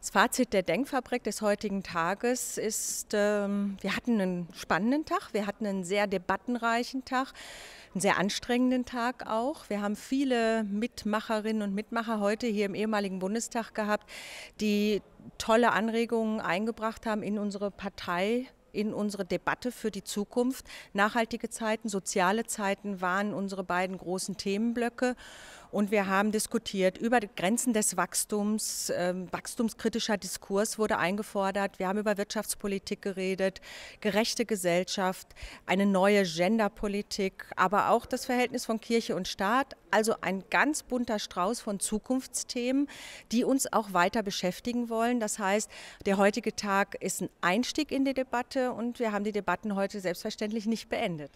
Das Fazit der Denkfabrik des heutigen Tages ist, ähm, wir hatten einen spannenden Tag, wir hatten einen sehr debattenreichen Tag, einen sehr anstrengenden Tag auch. Wir haben viele Mitmacherinnen und Mitmacher heute hier im ehemaligen Bundestag gehabt, die tolle Anregungen eingebracht haben in unsere Partei in unsere Debatte für die Zukunft. Nachhaltige Zeiten, soziale Zeiten waren unsere beiden großen Themenblöcke. Und wir haben diskutiert über die Grenzen des Wachstums. Ähm, wachstumskritischer Diskurs wurde eingefordert. Wir haben über Wirtschaftspolitik geredet, gerechte Gesellschaft, eine neue Genderpolitik, aber auch das Verhältnis von Kirche und Staat. Also ein ganz bunter Strauß von Zukunftsthemen, die uns auch weiter beschäftigen wollen. Das heißt, der heutige Tag ist ein Einstieg in die Debatte und wir haben die Debatten heute selbstverständlich nicht beendet.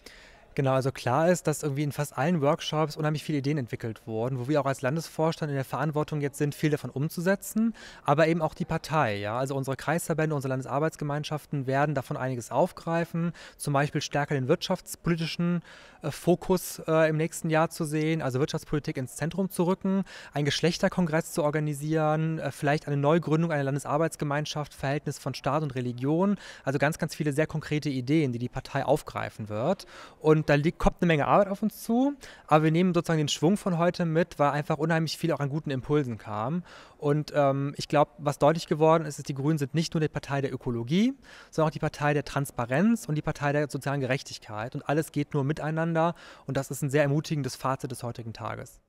Genau, also klar ist, dass irgendwie in fast allen Workshops unheimlich viele Ideen entwickelt wurden, wo wir auch als Landesvorstand in der Verantwortung jetzt sind, viel davon umzusetzen, aber eben auch die Partei. Ja? Also unsere Kreisverbände, unsere Landesarbeitsgemeinschaften werden davon einiges aufgreifen, zum Beispiel stärker den wirtschaftspolitischen äh, Fokus äh, im nächsten Jahr zu sehen, also Wirtschaftspolitik ins Zentrum zu rücken, einen Geschlechterkongress zu organisieren, äh, vielleicht eine Neugründung einer Landesarbeitsgemeinschaft, Verhältnis von Staat und Religion, also ganz, ganz viele sehr konkrete Ideen, die die Partei aufgreifen wird. Und und da liegt, kommt eine Menge Arbeit auf uns zu, aber wir nehmen sozusagen den Schwung von heute mit, weil einfach unheimlich viel auch an guten Impulsen kam. Und ähm, ich glaube, was deutlich geworden ist, ist, die Grünen sind nicht nur die Partei der Ökologie, sondern auch die Partei der Transparenz und die Partei der sozialen Gerechtigkeit. Und alles geht nur miteinander. Und das ist ein sehr ermutigendes Fazit des heutigen Tages.